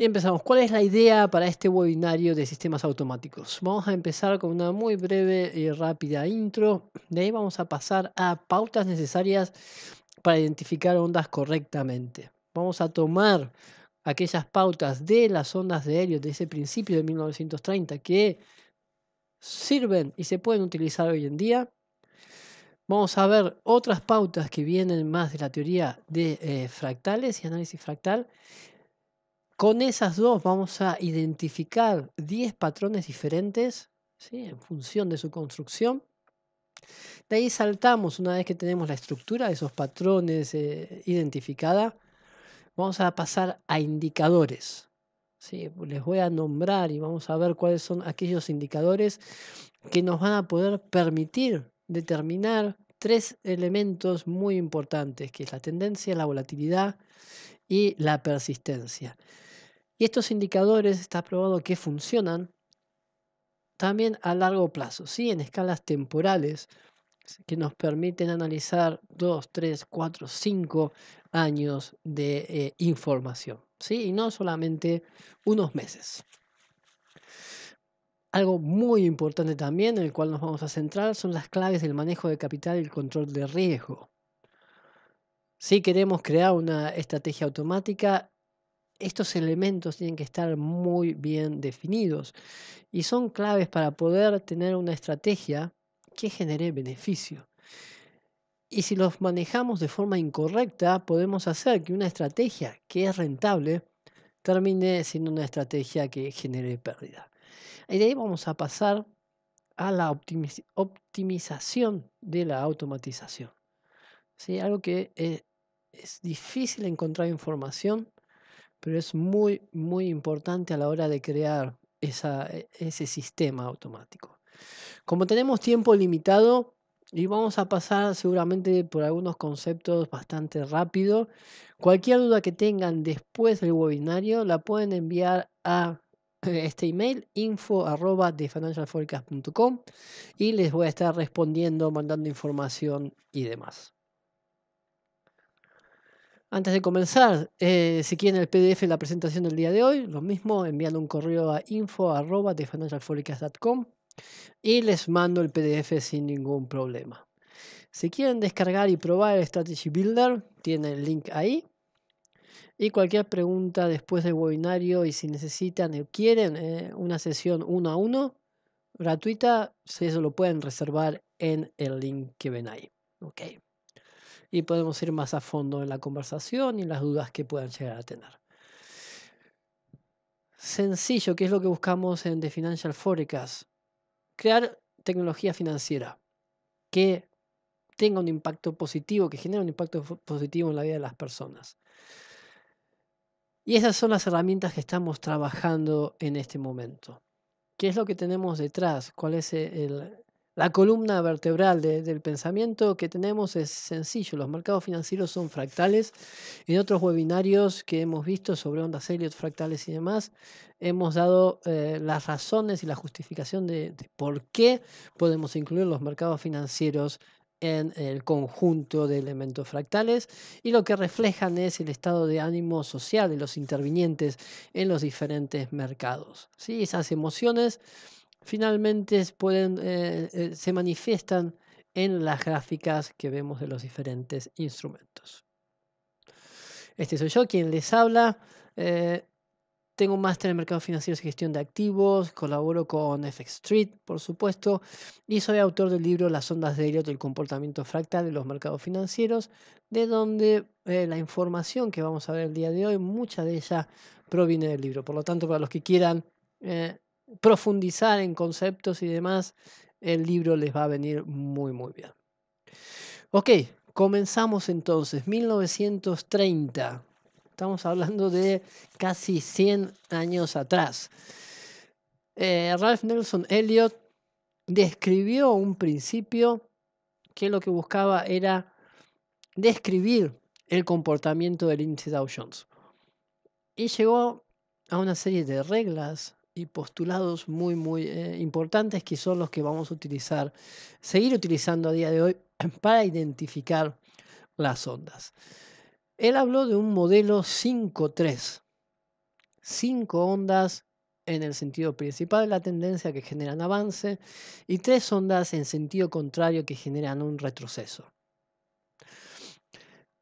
Y empezamos. ¿Cuál es la idea para este webinario de sistemas automáticos? Vamos a empezar con una muy breve y rápida intro. De ahí vamos a pasar a pautas necesarias para identificar ondas correctamente. Vamos a tomar aquellas pautas de las ondas de helio de ese principio de 1930 que sirven y se pueden utilizar hoy en día. Vamos a ver otras pautas que vienen más de la teoría de eh, fractales y análisis fractal con esas dos vamos a identificar 10 patrones diferentes en función de su construcción. De ahí saltamos, una vez que tenemos la estructura de esos patrones eh, identificada, vamos a pasar a indicadores. ¿sí? Les voy a nombrar y vamos a ver cuáles son aquellos indicadores que nos van a poder permitir determinar tres elementos muy importantes, que es la tendencia, la volatilidad y la persistencia. Y estos indicadores está probado que funcionan también a largo plazo, ¿sí? en escalas temporales que nos permiten analizar 2, 3, 4, 5 años de eh, información, ¿sí? y no solamente unos meses. Algo muy importante también en el cual nos vamos a centrar son las claves del manejo de capital y el control de riesgo. Si queremos crear una estrategia automática, estos elementos tienen que estar muy bien definidos y son claves para poder tener una estrategia que genere beneficio. Y si los manejamos de forma incorrecta, podemos hacer que una estrategia que es rentable termine siendo una estrategia que genere pérdida. Y de ahí vamos a pasar a la optimización de la automatización. Algo que es, eh, es difícil encontrar información pero es muy, muy importante a la hora de crear e, ese sistema automático. Como tenemos tiempo limitado y vamos a pasar seguramente por algunos conceptos bastante rápido, cualquier duda que tengan después del webinario la pueden enviar a este email info.financialforecast.com, y les voy a estar respondiendo, mandando información y demás. Antes de comenzar, eh, si quieren el PDF de la presentación del día de hoy, lo mismo, envían un correo a info.financialforecast.com y les mando el PDF sin ningún problema. Si quieren descargar y probar el Strategy Builder, tienen el link ahí. Y cualquier pregunta después del webinario y si necesitan o quieren eh, una sesión uno a uno gratuita, eso lo pueden reservar en el link que ven ahí. Okay y podemos ir más a fondo en la conversación y en las dudas que puedan llegar a tener. Sencillo, ¿qué es lo que buscamos en The Financial Forecast, crear tecnología financiera que tenga un impacto positivo, que genere un impacto positivo en la vida de las personas. Y esas son las herramientas que estamos trabajando en este momento. ¿Qué es lo que tenemos detrás? ¿Cuál es eh, el, la columna vertebral del pensamiento que tenemos es sencillo. Los mercados financieros son fractales. En otros webinarios que hemos visto sobre ondas Elliot, fractales y demás, hemos dado eh, las razones y la justificación de, por qué podemos incluir los mercados financieros en el conjunto de elementos fractales y lo que reflejan es el estado de ánimo social de los intervinientes en los diferentes mercados. ¿sí? Esas emociones finalmente eh, eh, se manifiestan en las gráficas que vemos de los diferentes instrumentos. Este soy yo quien les habla. Eh, tengo un máster en mercados financieros y gestión de activos, colaboro con FX Street, por supuesto, y soy autor del libro Las ondas de Elliot, el comportamiento fractal de los mercados financieros, de donde la información que vamos a ver el día de hoy, mucha de ella proviene del libro. Por lo tanto, para los que quieran profundizar en conceptos y demás, el libro les va a venir muy, muy bien. Ok, comenzamos entonces, 1930. Estamos hablando de casi 100 años atrás. Eh, Ralph Nelson Elliot describió un principio que lo que buscaba era describir el comportamiento del índice Dow Jones. Y llegó a una serie de reglas y postulados muy, muy eh, importantes que son los que vamos a utilizar, seguir utilizando a día de hoy para identificar las ondas. Él habló de un modelo 5-3, cinco ondas en el sentido principal, de la tendencia que generan avance, y tres ondas en sentido contrario que generan un retroceso.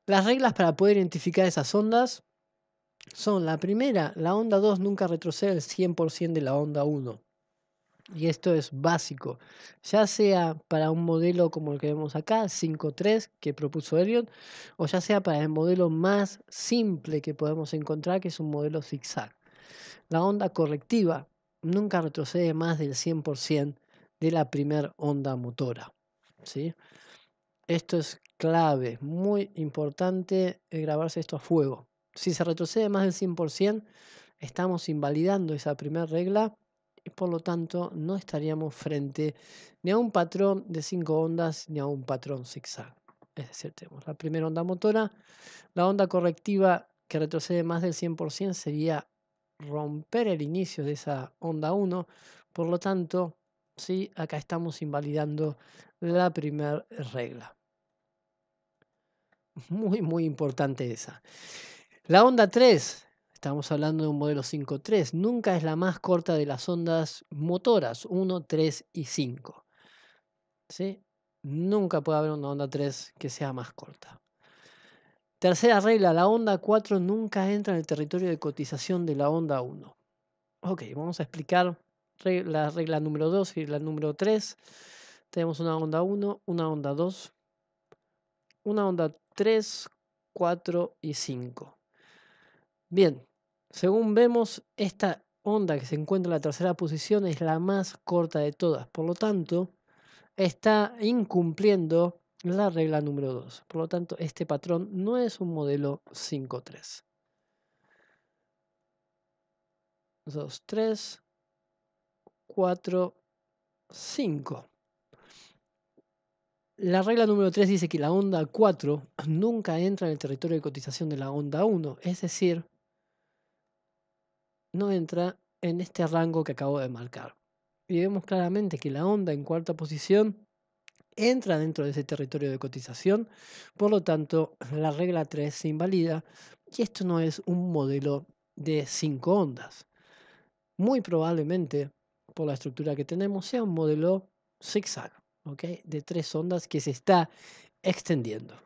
Las reglas para poder identificar esas ondas son la primera, la onda 2 nunca retrocede el 100% de la onda 1. Y esto es básico, ya sea para un modelo como el que vemos acá, 5.3, que propuso Elliot, o ya sea para el modelo más simple que podemos encontrar, que es un modelo zigzag. La onda correctiva nunca retrocede más del 100% de la primera onda motora. Esto es clave, muy importante eh, grabarse esto a fuego. Si se retrocede más del 100%, estamos invalidando esa primera regla y por lo tanto no estaríamos frente ni a un patrón de cinco ondas ni a un patrón zigzag. Es decir, tenemos la primera onda motora, la onda correctiva que retrocede más del 100% sería romper el inicio de esa onda 1, por lo tanto, ¿sí? acá estamos invalidando la primera regla. Muy, muy importante esa. La onda 3, estamos hablando de un modelo 5.3, nunca es la más corta de las ondas motoras 1, 3 y 5. Nunca puede haber una onda 3 que sea más corta. Tercera regla, la onda 4 nunca entra en el territorio de cotización de la onda 1. Ok, vamos a explicar la regla número 2 y la número 3. Tenemos una onda 1, una onda 2, una onda 3, 4 y 5. Bien, según vemos, esta onda que se encuentra en la tercera posición es la más corta de todas, por lo tanto, está incumpliendo la regla número 2. Por lo tanto, este patrón no es un modelo 5-3. 2, 3, 4, 5. La regla número 3 dice que la onda 4 nunca entra en el territorio de cotización de la onda 1, es decir, no entra en este rango que acabo de marcar. Y vemos claramente que la onda en cuarta posición entra dentro de ese territorio de cotización, por lo tanto la regla 3 se invalida y esto no es un modelo de cinco ondas. Muy probablemente, por la estructura que tenemos, sea un modelo zigzag, de tres ondas que se está extendiendo.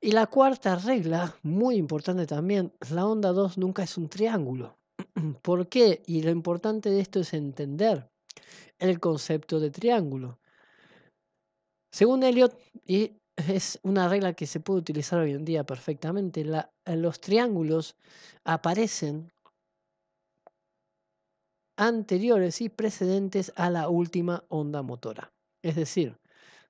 Y la cuarta regla, muy importante también, la onda 2 nunca es un triángulo. ¿Por qué? Y lo importante de esto es entender el concepto de triángulo. Según Elliot, y es una regla que se puede utilizar hoy en día perfectamente, los triángulos aparecen anteriores y precedentes a la última onda motora. Es decir,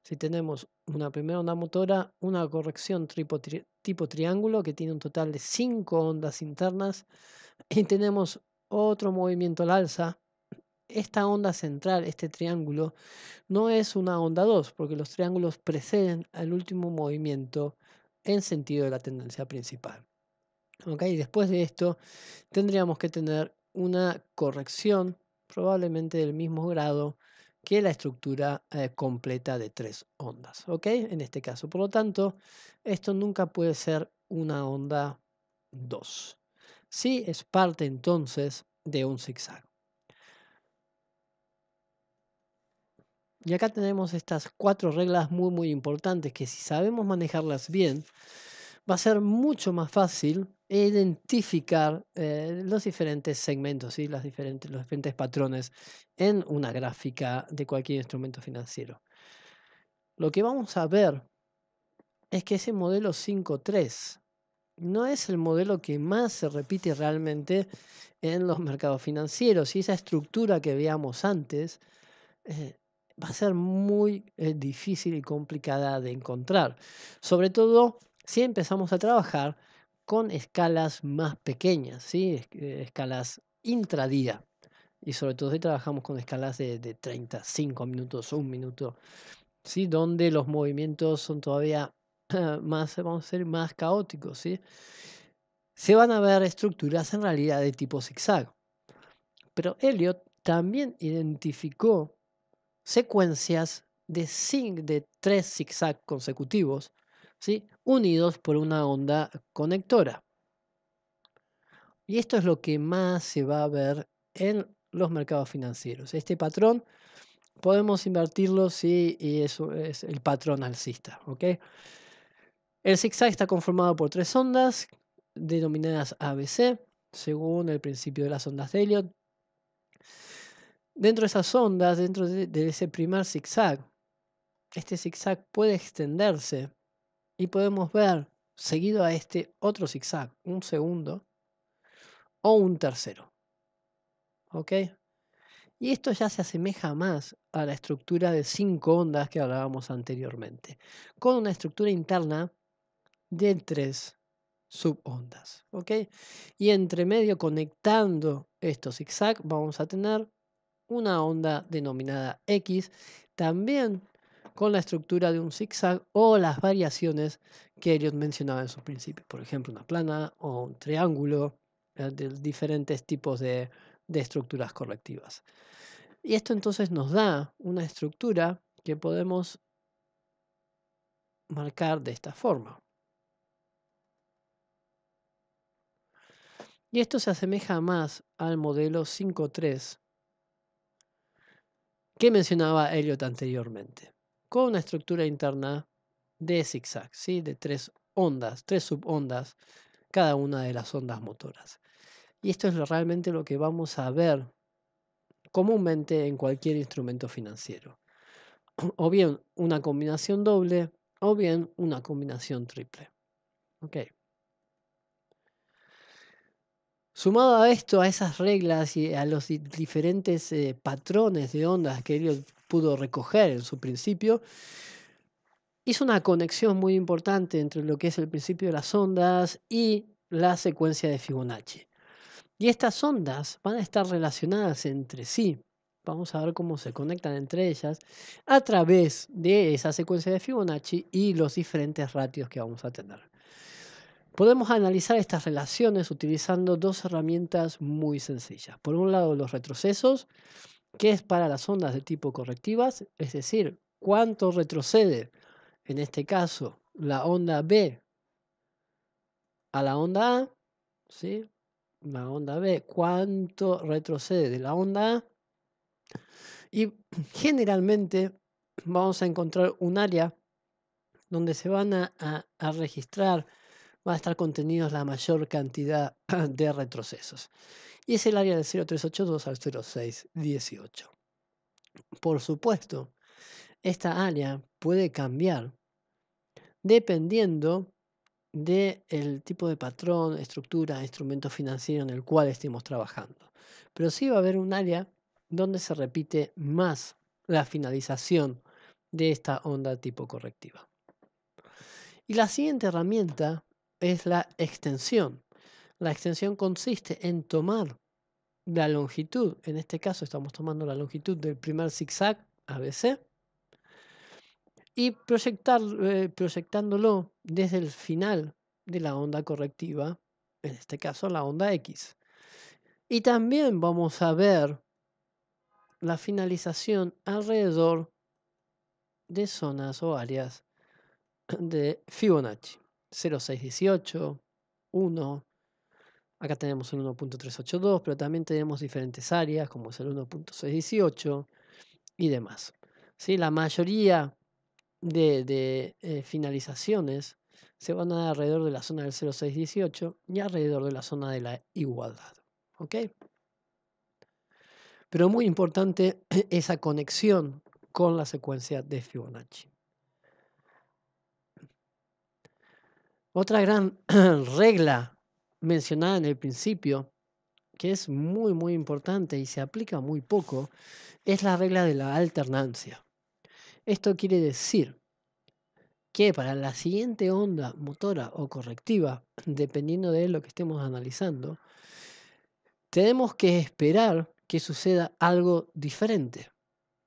si tenemos una primera onda motora, una corrección tipo, triángulo que tiene un total de 5 ondas internas y tenemos otro movimiento al alza, esta onda central, este triángulo, no es una onda 2 porque los triángulos preceden al último movimiento en sentido de la tendencia principal. Después de esto tendríamos que tener una corrección probablemente del mismo grado que la estructura eh, completa de tres ondas, ¿ok? En este caso, por lo tanto, esto nunca puede ser una onda 2. Sí es parte entonces de un zigzag. Y acá tenemos estas cuatro reglas muy muy importantes que si sabemos manejarlas bien, va a ser mucho más fácil identificar eh, los diferentes segmentos y diferentes, los diferentes patrones en una gráfica de cualquier instrumento financiero. Lo que vamos a ver es que ese modelo 5.3 no es el modelo que más se repite realmente en los mercados financieros y esa estructura que veíamos antes eh, va a ser muy eh, difícil y complicada de encontrar, sobre todo si empezamos a trabajar con escalas más pequeñas, ¿sí? Eh, escalas intradía. Y sobre todo si trabajamos con escalas de, 35 minutos, o un minuto, ¿sí? donde los movimientos son todavía más, a más caóticos. ¿sí? Se van a ver estructuras en realidad de tipo zigzag. Pero Elliot también identificó secuencias de, de tres zigzag consecutivos unidos por una onda conectora. Y esto es lo que más se va a ver en los mercados financieros. Este patrón podemos invertirlo si eso es el patrón alcista. ¿okay? El zigzag está conformado por tres ondas denominadas ABC, según el principio de las ondas de Elliot. Dentro de esas ondas, dentro de ese primer zigzag, este zigzag puede extenderse y podemos ver seguido a este otro zigzag, un segundo o un tercero. ¿Ok? Y esto ya se asemeja más a la estructura de cinco ondas que hablábamos anteriormente, con una estructura interna de tres subondas. ¿Ok? Y entre medio, conectando estos zigzags, vamos a tener una onda denominada X, también con la estructura de un zigzag o las variaciones que Elliot mencionaba en sus principios. por ejemplo, una plana o un triángulo, de diferentes tipos de, de estructuras correctivas. Y esto entonces nos da una estructura que podemos marcar de esta forma. Y esto se asemeja más al modelo 5.3 que mencionaba Elliot anteriormente con una estructura interna de zigzag, ¿sí? de tres ondas, tres subondas, cada una de las ondas motoras. Y esto es realmente lo que vamos a ver comúnmente en cualquier instrumento financiero. O bien una combinación doble o bien una combinación triple. Okay. Sumado a esto, a esas reglas y a los diferentes eh, patrones de ondas que Elliot pudo recoger en su principio, hizo una conexión muy importante entre lo que es el principio de las ondas y la secuencia de Fibonacci. Y estas ondas van a estar relacionadas entre sí. Vamos a ver cómo se conectan entre ellas a través de esa secuencia de Fibonacci y los diferentes ratios que vamos a tener. Podemos analizar estas relaciones utilizando dos herramientas muy sencillas. Por un lado, los retrocesos qué es para las ondas de tipo correctivas, es decir, cuánto retrocede, en este caso, la onda B a la onda A, ¿sí? La onda B, cuánto retrocede de la onda A. Y generalmente vamos a encontrar un área donde se van a registrar va a estar contenidos la mayor cantidad de retrocesos. Y es el área del 0382 al 0618. Por supuesto, esta área puede cambiar dependiendo del tipo de patrón, estructura, instrumento financiero en el cual estemos trabajando. Pero sí va a haber un área donde se repite más la finalización de esta onda tipo correctiva. Y la siguiente herramienta es la extensión. La extensión consiste en tomar la longitud, en este caso estamos tomando la longitud del primer zigzag ABC, y proyectar, eh, proyectándolo desde el final de la onda correctiva, en este caso la onda X. Y también vamos a ver la finalización alrededor de zonas o áreas de Fibonacci. 0618, 1. Acá tenemos el 1.382, pero también tenemos diferentes áreas como es el 1.618 y demás. ¿Sí? La mayoría de, eh, finalizaciones se van a dar alrededor de la zona del 0618 y alrededor de la zona de la igualdad. ¿Ok? Pero muy importante esa conexión con la secuencia de Fibonacci. Otra gran regla mencionada en el principio, que es muy, muy importante y se aplica muy poco, es la regla de la alternancia. Esto quiere decir que para la siguiente onda motora o correctiva, dependiendo de lo que estemos analizando, tenemos que esperar que suceda algo diferente.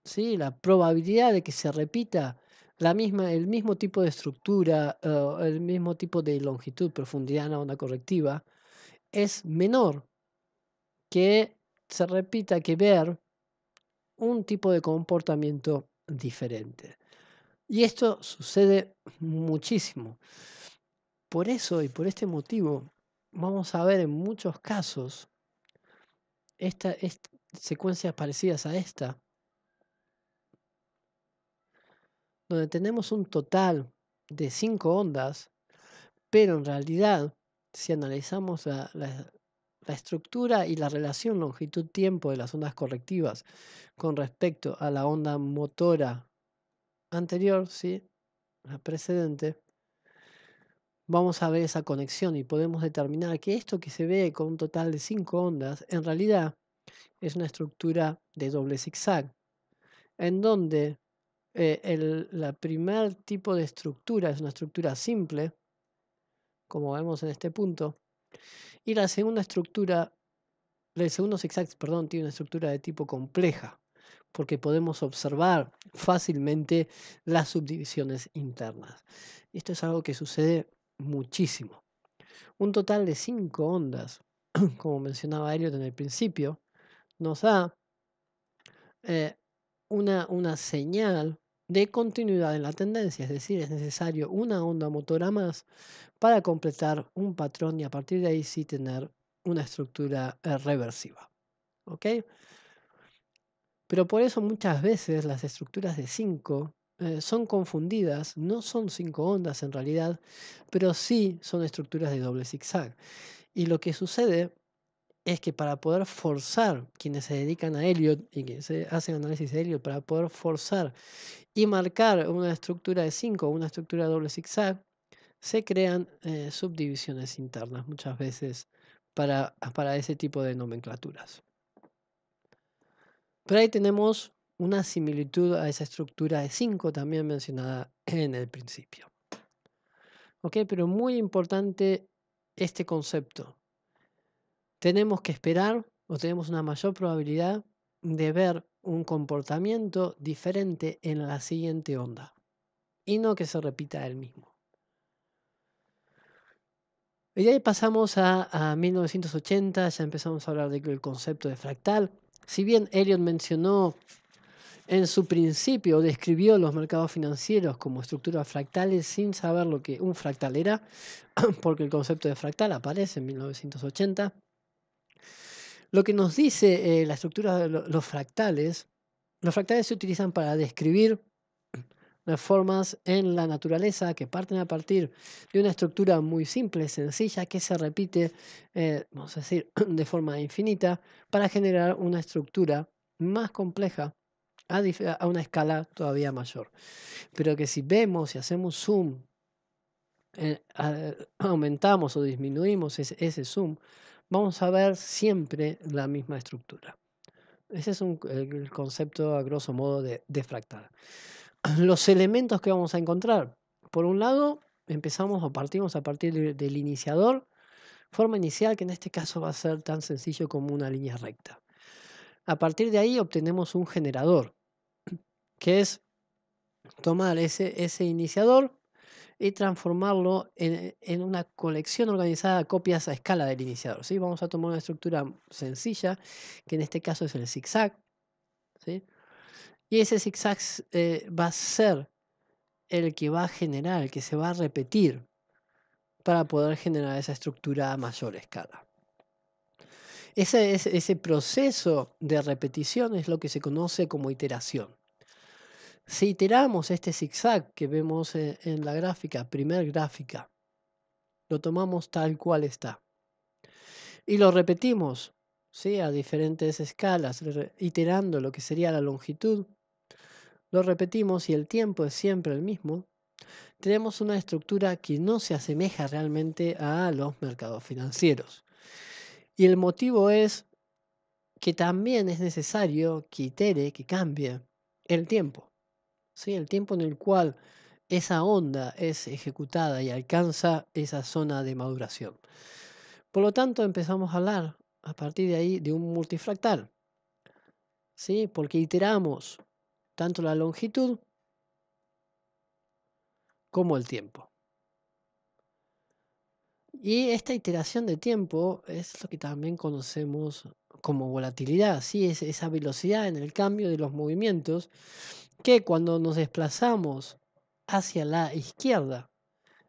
¿sí? La probabilidad de que se repita la misma, el mismo tipo de estructura, el mismo tipo de longitud, profundidad en la onda correctiva, es menor que se repita que ver un tipo de comportamiento diferente. Y esto sucede muchísimo. Por eso y por este motivo vamos a ver en muchos casos secuencias parecidas a esta donde tenemos un total de cinco ondas, pero en realidad, si analizamos la, estructura y la relación longitud-tiempo de las ondas correctivas con respecto a la onda motora anterior, ¿sí? la precedente, vamos a ver esa conexión y podemos determinar que esto que se ve con un total de cinco ondas, en realidad es una estructura de doble zigzag, en donde eh, el la primer tipo de estructura es una estructura simple, como vemos en este punto, y la segunda estructura, el segundo zigzag, perdón, tiene una estructura de tipo compleja, porque podemos observar fácilmente las subdivisiones internas. Esto es algo que sucede muchísimo. Un total de cinco ondas, como mencionaba Elliot en el principio, nos da eh, una, señal de continuidad en la tendencia, es decir, es necesario una onda motora más para completar un patrón y a partir de ahí sí tener una estructura eh, reversiva. ¿Ok? Pero por eso muchas veces las estructuras de 5 eh, son confundidas, no son 5 ondas en realidad, pero sí son estructuras de doble zigzag. Y lo que sucede es que para poder forzar quienes se dedican a Elliot y que se hacen análisis de Elliot, para poder forzar y marcar una estructura de 5 o una estructura doble zigzag, se crean eh, subdivisiones internas muchas veces para, para ese tipo de nomenclaturas. Pero ahí tenemos una similitud a esa estructura de 5 también mencionada en el principio. Ok, pero muy importante este concepto, tenemos que esperar o tenemos una mayor probabilidad de ver un comportamiento diferente en la siguiente onda y no que se repita el mismo. Y de ahí pasamos a, 1980, ya empezamos a hablar del concepto de fractal. Si bien Elliot mencionó en su principio, describió los mercados financieros como estructuras fractales sin saber lo que un fractal era, porque el concepto de fractal aparece en 1980. Lo que nos dice eh, la estructura de los fractales, los fractales se utilizan para describir las formas en la naturaleza que parten a partir de una estructura muy simple, sencilla, que se repite, eh, vamos a decir, de forma infinita, para generar una estructura más compleja a, una escala todavía mayor. Pero que si vemos si hacemos zoom, eh, aumentamos o disminuimos ese zoom, vamos a ver siempre la misma estructura. Ese es un, el concepto a grosso modo de, de fractal. Los elementos que vamos a encontrar. Por un lado, empezamos o partimos a partir del iniciador, forma inicial que en este caso va a ser tan sencillo como una línea recta. A partir de ahí obtenemos un generador, que es tomar ese iniciador, y transformarlo en, una colección organizada de copias a escala del iniciador. ¿sí? Vamos a tomar una estructura sencilla, que en este caso es el zigzag. ¿sí? Y ese zigzag eh, va a ser el que va a generar, el que se va a repetir para poder generar esa estructura a mayor escala. Ese, ese, proceso de repetición es lo que se conoce como iteración si iteramos este zigzag que vemos e, en la gráfica, primer gráfica, lo tomamos tal cual está. Y lo repetimos a diferentes escalas, iterando lo que sería la longitud. Lo repetimos y el tiempo es siempre el mismo. Tenemos una estructura que no se asemeja realmente a los mercados financieros. Y el motivo es que también es necesario que itere, que cambie el tiempo el tiempo en el cual esa onda es ejecutada y alcanza esa zona de maduración. Por lo tanto, empezamos a hablar a partir de ahí de un multifractal, ¿sí? porque iteramos tanto la longitud como el tiempo. Y esta iteración de tiempo es lo que también conocemos como volatilidad, ¿sí? es esa velocidad en el cambio de los movimientos que cuando nos desplazamos hacia la izquierda,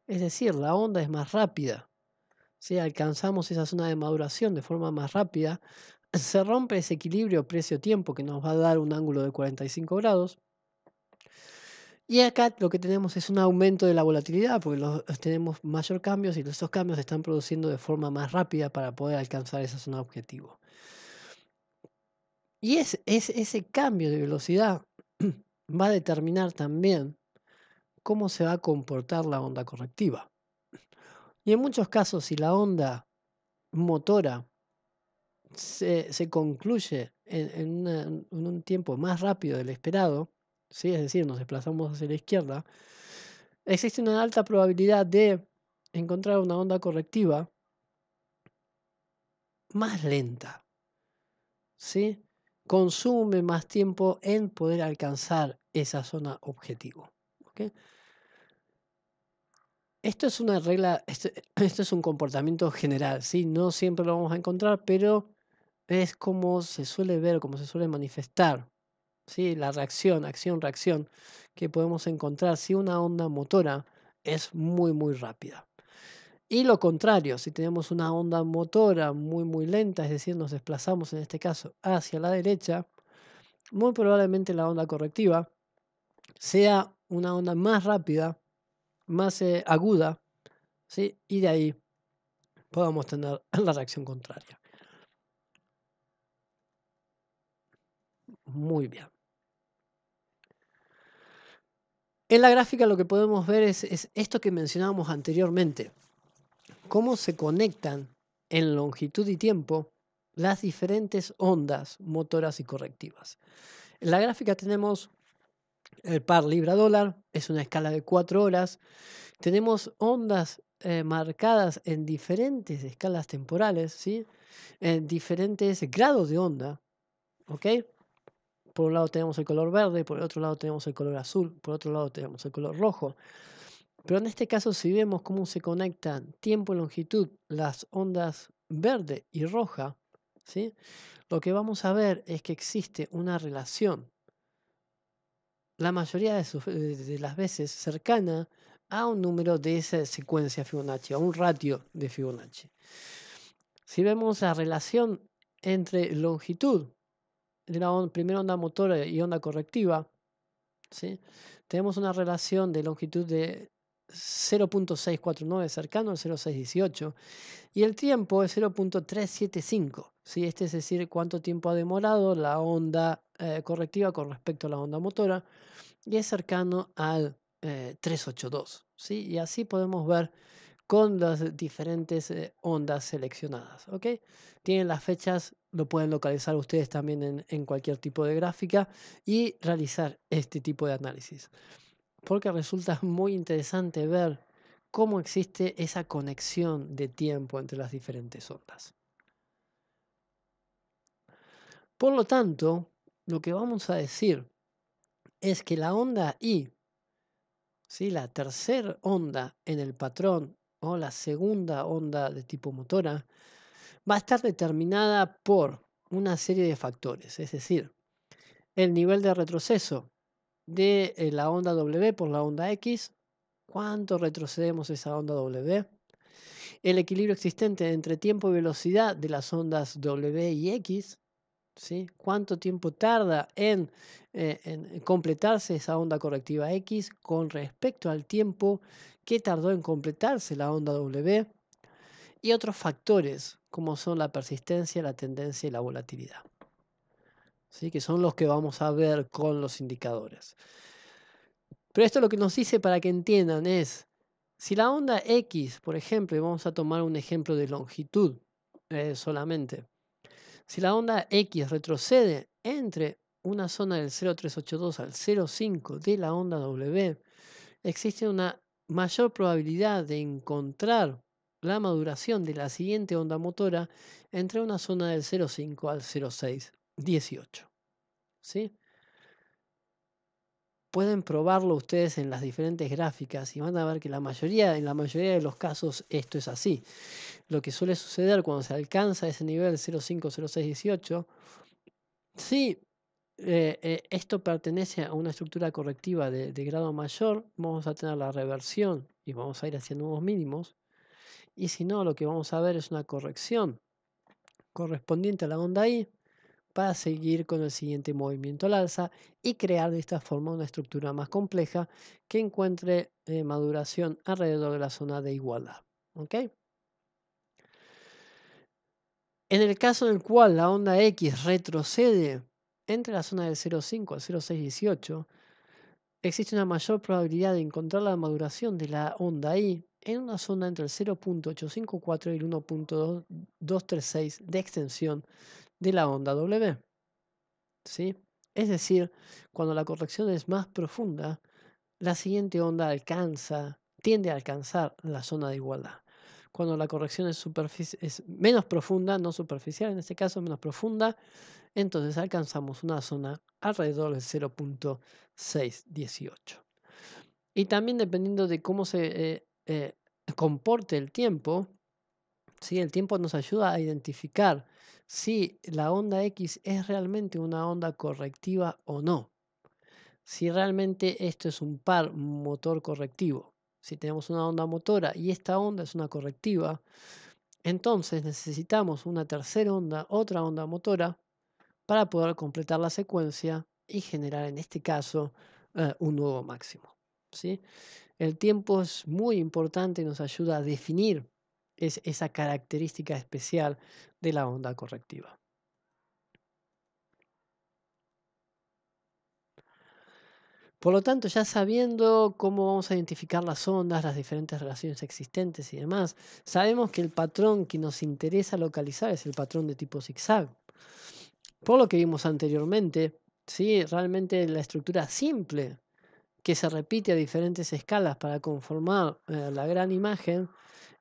es decir, la onda es más rápida, si alcanzamos esa zona de maduración de forma más rápida, se rompe ese equilibrio precio-tiempo que nos va a dar un ángulo de 45 grados. Y acá lo que tenemos es un aumento de la volatilidad, porque eh, tenemos mayor cambios y estos cambios se están produciendo de forma más rápida para poder alcanzar esa zona objetivo. Y es ese cambio de velocidad va a determinar también cómo se va a comportar la onda correctiva. Y en muchos casos, si la onda motora se, concluye en, un tiempo más rápido del esperado, ¿sí? es decir, nos desplazamos hacia la izquierda, existe una alta probabilidad de encontrar una onda correctiva más lenta. ¿sí? Consume más tiempo en poder alcanzar esa zona objetivo. Esto es una regla, esto, es un comportamiento general, ¿sí? no siempre lo vamos a encontrar, pero es como se suele ver, como se suele manifestar. ¿sí? La reacción, acción, reacción que podemos encontrar si una onda motora es muy, muy rápida. Y lo contrario, si tenemos una onda motora muy, muy lenta, es decir, nos desplazamos en este caso hacia la derecha, muy probablemente la onda correctiva sea una onda más rápida, más eh, aguda, y de ahí podamos tener la reacción contraria. Muy bien. En la gráfica lo que podemos ver es esto que mencionábamos anteriormente, cómo se conectan en longitud y tiempo las diferentes ondas motoras y correctivas. En la gráfica tenemos el par libra-dólar es una escala de 4 horas. Tenemos ondas eh, marcadas en diferentes escalas temporales, ¿sí? en diferentes grados de onda. ¿ok? Por un lado tenemos el color verde, por el otro lado tenemos el color azul, por otro lado tenemos el color rojo. Pero en este caso, si vemos cómo se conectan tiempo y longitud las ondas verde y roja, ¿sí? lo que vamos a ver es que existe una relación la mayoría eh, de, las veces cercana a un número de esa secuencia Fibonacci, a un ratio de Fibonacci. Si vemos la relación entre longitud de la primera onda motora y onda correctiva, tenemos una relación de longitud de 0.649, cercano al 0.618, y el tiempo es 0.375. Este es decir, cuánto tiempo ha demorado la onda eh, correctiva con respecto a la onda motora, y es cercano al 382. Eh, ¿sí? Y así podemos ver con las diferentes eh, ondas seleccionadas. Tienen las fechas, lo pueden localizar ustedes también en cualquier tipo de gráfica y realizar este tipo de análisis porque resulta muy interesante ver cómo existe esa conexión de tiempo entre las diferentes ondas. Por lo tanto, lo que vamos a decir es que la onda I, ¿sí? la tercera onda en el patrón o la segunda onda de tipo motora, va a estar determinada por una serie de factores, es decir, el nivel de retroceso, de eh, la onda W por la onda X. ¿Cuánto retrocedemos esa onda W? El equilibrio existente entre tiempo y velocidad de las ondas W y X. ¿sí? ¿Cuánto tiempo tarda en eh, completarse esa onda correctiva X con respecto al tiempo que tardó en completarse la onda W? Y otros factores como son la persistencia, la tendencia y la volatilidad que son los que vamos a ver con los indicadores. Pero esto lo que nos dice para que entiendan es, si la onda X, por ejemplo, y vamos a tomar un ejemplo de longitud eh, solamente, si la onda X retrocede entre una zona del 0382 al 05 de la onda W, existe una mayor probabilidad de encontrar la maduración de la siguiente onda motora entre una zona del 05 al 06. 18. ¿Sí? Pueden probarlo ustedes en las diferentes gráficas y van a ver que la mayoría, en la mayoría de los casos esto es así. Lo que suele suceder cuando se alcanza ese nivel 0.5, 0.6, 18. si esto pertenece a una estructura correctiva de, de grado mayor, vamos a tener la reversión y vamos a ir hacia nuevos mínimos. Y si no, lo que vamos a ver es una corrección correspondiente a la onda I para seguir con el siguiente movimiento al alza y crear de esta forma una estructura más compleja que encuentre eh, maduración alrededor de la zona de igualdad. En el caso en el cual la onda X retrocede entre la zona del 0,5 al 0,618, existe una mayor probabilidad de encontrar la maduración de la onda Y en una zona entre el 0.854 y el 1.236 de extensión de la onda W. ¿Sí? Es decir, cuando la corrección es más profunda, la siguiente onda alcanza, tiende a alcanzar la zona de igualdad. Cuando la corrección es, es menos profunda, no superficial, en este caso menos profunda, entonces alcanzamos una zona alrededor del 0.618. Y también dependiendo de cómo se eh, eh, comporte el tiempo, el tiempo nos ayuda a identificar si la onda X es realmente una onda correctiva o no. Si realmente esto es un par motor correctivo. Si tenemos una onda motora y esta onda es una correctiva, entonces necesitamos una tercera onda, otra onda motora, para poder completar la secuencia y generar en este caso eh, un nuevo máximo. ¿sí? El tiempo es muy importante y nos ayuda a definir es esa característica especial de la onda correctiva. Por lo tanto, ya sabiendo cómo vamos a identificar las ondas, las diferentes relaciones existentes y demás, sabemos que el patrón que nos interesa localizar es el patrón de tipo zigzag. Por lo que vimos anteriormente, ¿sí? realmente la estructura simple que se repite a diferentes escalas para conformar eh, la gran imagen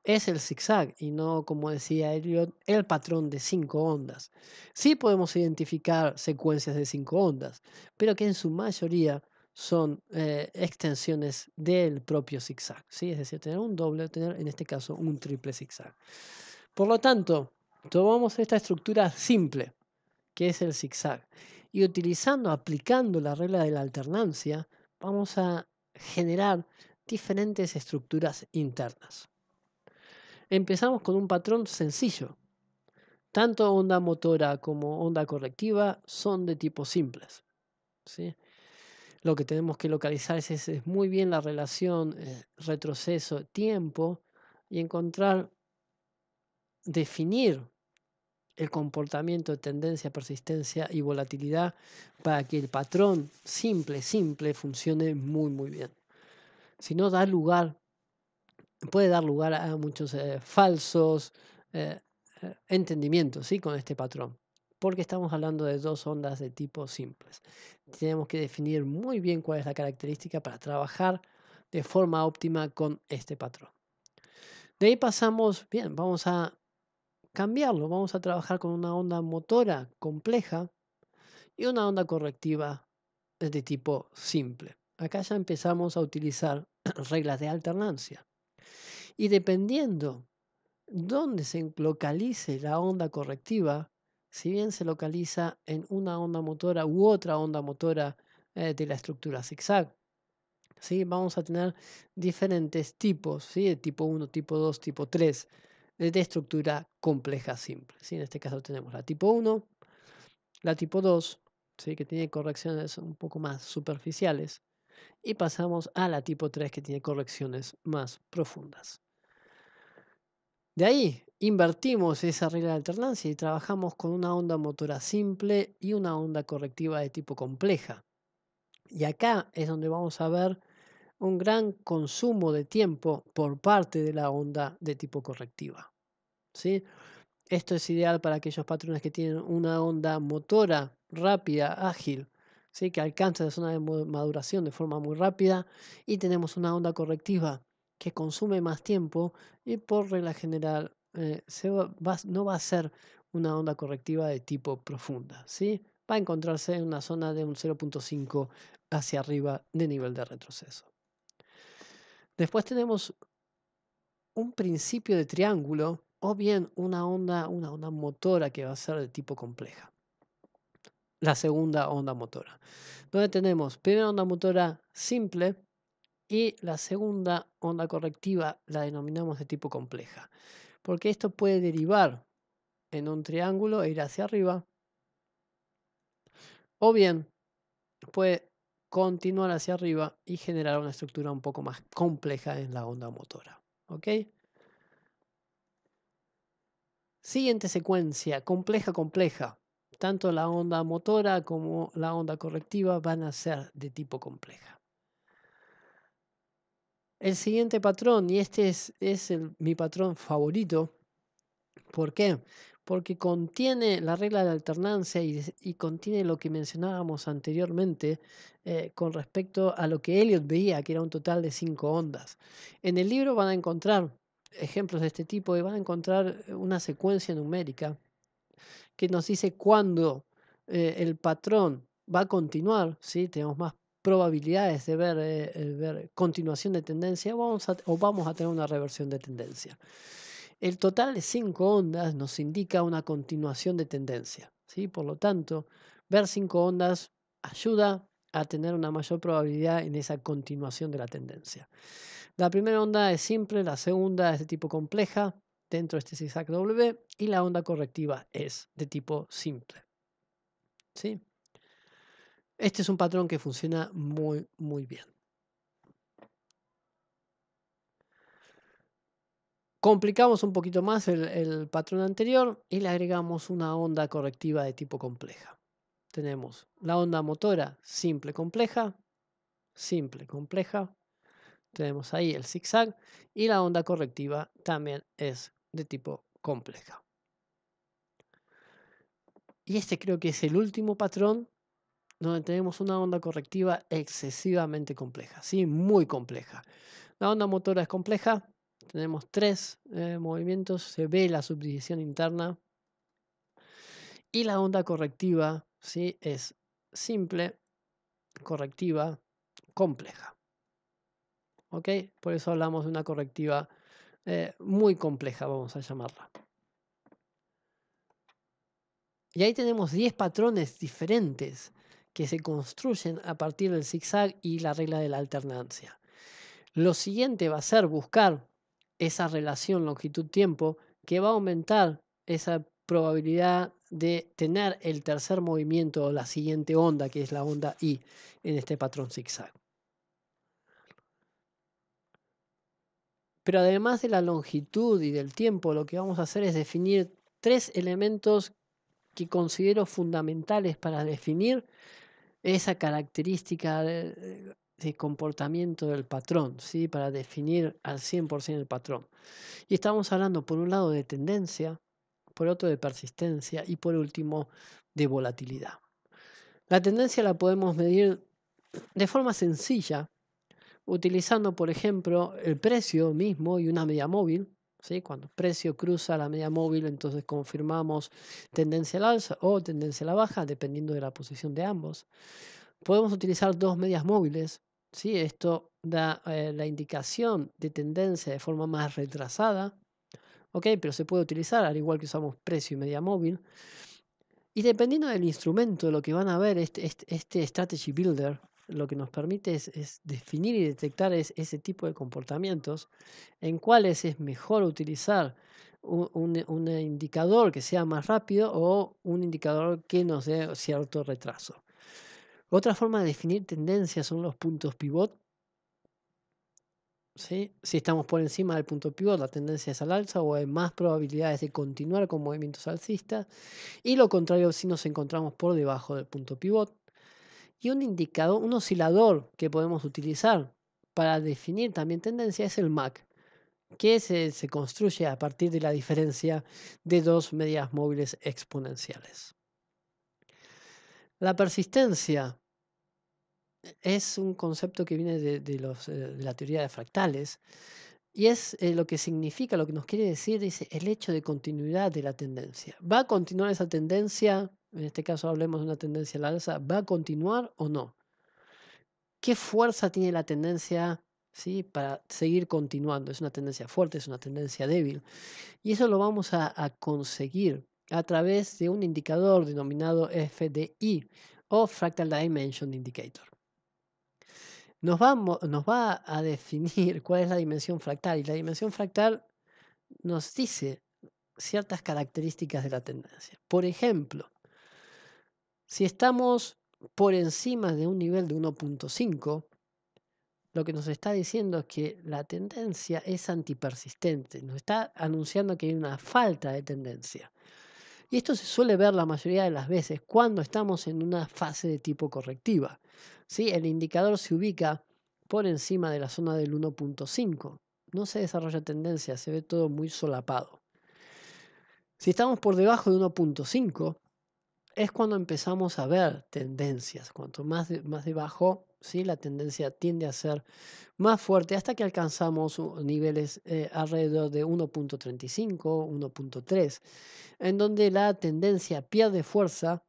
es el zigzag y no, como decía Elliot, el patrón de cinco ondas. Sí podemos identificar secuencias de cinco ondas, pero que en su mayoría son eh, extensiones del propio zigzag, ¿sí? es decir, tener un doble, tener en este caso un triple zigzag. Por lo tanto, tomamos esta estructura simple, que es el zigzag, y utilizando, aplicando la regla de la alternancia, vamos a generar diferentes estructuras internas. Empezamos con un patrón sencillo. Tanto onda motora como onda correctiva son de tipo simples. ¿sí? Lo que tenemos que localizar es, muy bien la relación eh, retroceso-tiempo y encontrar, definir el comportamiento, tendencia, persistencia y volatilidad para que el patrón simple, simple funcione muy, muy bien. Si no, da lugar, puede dar lugar a muchos eh, falsos eh, eh, entendimientos ¿sí? con este patrón. Porque estamos hablando de dos ondas de tipo simples. Tenemos que definir muy bien cuál es la característica para trabajar de forma óptima con este patrón. De ahí pasamos, bien, vamos a cambiarlo. Vamos a trabajar con una onda motora compleja y una onda correctiva de tipo simple. Acá ya empezamos a utilizar reglas de alternancia. Y dependiendo dónde se localice la onda correctiva, si bien se localiza en una onda motora u otra onda motora eh, de la estructura zigzag, ¿sí? vamos a tener diferentes tipos, ¿sí? tipo 1, tipo 2, tipo 3 de estructura compleja simple. ¿sí? En este caso tenemos la tipo 1, la tipo 2, ¿sí? que tiene correcciones un poco más superficiales, y pasamos a la tipo 3 que tiene correcciones más profundas. De ahí invertimos esa regla de alternancia y trabajamos con una onda motora simple y una onda correctiva de tipo compleja. Y acá es donde vamos a ver un gran consumo de tiempo por parte de la onda de tipo correctiva. ¿sí? Esto es ideal para aquellos patrones que tienen una onda motora rápida, ágil, ¿sí? que alcanza la zona de maduración de forma muy rápida y tenemos una onda correctiva que consume más tiempo y por regla general eh, no va a ser una onda correctiva de tipo profunda. ¿sí? Va a encontrarse en una zona de un 0.5 hacia arriba de nivel de retroceso. Después tenemos un principio de triángulo o bien una onda, una onda motora que va a ser de tipo compleja. La segunda onda motora, donde tenemos primera onda motora simple y la segunda onda correctiva la denominamos de tipo compleja, porque esto puede derivar en un triángulo e ir hacia arriba, o bien puede continuar hacia arriba y generar una estructura un poco más compleja en la onda motora. ¿ok? Siguiente secuencia, compleja, compleja. Tanto la onda motora como la onda correctiva van a ser de tipo compleja. El siguiente patrón, y este es, mi patrón favorito, ¿por qué? Porque contiene la regla de alternancia y, contiene lo que mencionábamos anteriormente eh, con respecto a lo que Elliot veía, que era un total de cinco ondas. En el libro van a encontrar ejemplos de este tipo y van a encontrar eh, una secuencia numérica que nos dice cuándo eh, el patrón va a continuar, si tenemos más probabilidades de ver, eh, continuación de tendencia o vamos a tener una reversión de tendencia. El total de cinco ondas nos indica una continuación de tendencia. ¿sí? Por lo tanto, ver cinco ondas ayuda a tener una mayor probabilidad en esa continuación de la tendencia. La primera onda es simple, la segunda es de tipo compleja dentro de este zigzag W y la onda correctiva es de tipo simple. ¿Sí? Este es un patrón que funciona muy, muy bien. Complicamos un poquito más el patrón anterior y le agregamos una onda correctiva de tipo compleja. Tenemos la onda motora simple compleja, simple compleja, tenemos ahí el zigzag y la onda correctiva también es de tipo compleja. Y este creo que es el último patrón donde tenemos una onda correctiva excesivamente compleja, ¿sí? muy compleja. La onda motora es compleja, tenemos tres eh, movimientos, se ve la subdivisión interna y la onda correctiva ¿sí? es simple, correctiva, compleja. Por eso hablamos de una correctiva eh, muy compleja, vamos a llamarla. Y ahí tenemos 10 patrones diferentes que se construyen a partir del zigzag y la regla de la alternancia. Lo siguiente va a ser buscar esa relación longitud-tiempo que va a aumentar esa probabilidad de tener el tercer movimiento o la siguiente onda, que es la onda I en este patrón zigzag. Pero además de la longitud y del tiempo, lo que vamos a hacer es definir tres elementos que considero fundamentales para definir esa característica de, comportamiento del patrón, ¿sí? para definir al 100% el patrón. Y estamos hablando, por un lado, de tendencia, por otro, de persistencia y por último, de volatilidad. La tendencia la podemos medir de forma sencilla utilizando, por ejemplo, el precio mismo y una media móvil. ¿sí? Cuando el precio cruza la media móvil, entonces confirmamos tendencia al alza o tendencia a la baja, dependiendo de la posición de ambos. Podemos utilizar dos medias móviles. ¿sí? Esto da eh, la indicación de tendencia de forma más retrasada. Pero se puede utilizar, al igual que usamos precio y media móvil. Y dependiendo del instrumento, lo que van a ver es este Strategy Builder, lo que nos permite es, definir y detectar ese tipo de comportamientos en cuáles es mejor utilizar un, indicador que sea más rápido o un indicador que nos dé cierto retraso. Otra forma de definir tendencias son los puntos pivot. Si estamos por encima del punto pivot, la tendencia es al alza o hay más probabilidades de continuar con movimientos alcistas. Y lo contrario, si nos encontramos por debajo del punto pivot. Y un indicador, un oscilador que podemos utilizar para definir también tendencia es el MAC, que se, construye a partir de la diferencia de dos medias móviles exponenciales. La persistencia es un concepto que viene de, los, eh, la teoría de fractales y es eh, lo que significa, lo que nos quiere decir, dice, el hecho de continuidad de la tendencia. ¿Va a continuar esa tendencia en este caso hablemos de una tendencia al alza, ¿va a continuar o no? ¿Qué fuerza tiene la tendencia ¿sí? para seguir continuando? ¿Es una tendencia fuerte? ¿Es una tendencia débil? Y eso lo vamos a, conseguir a través de un indicador denominado FDI o Fractal Dimension Indicator. Nos nos va a definir cuál es la dimensión fractal y la dimensión fractal nos dice ciertas características de la tendencia. Por ejemplo, si estamos por encima de un nivel de 1.5, lo que nos está diciendo es que la tendencia es antipersistente, nos está anunciando que hay una falta de tendencia. Y esto se suele ver la mayoría de las veces cuando estamos en una fase de tipo correctiva. El indicador se ubica por encima de la zona del 1.5. No se desarrolla tendencia, se ve todo muy solapado. Si estamos por debajo de 1.5, es cuando empezamos a ver tendencias. Cuanto más, más debajo, ¿sí? la tendencia tiende a ser más fuerte hasta que alcanzamos niveles eh, alrededor de 1.35, 1.3, en donde la tendencia pierde fuerza,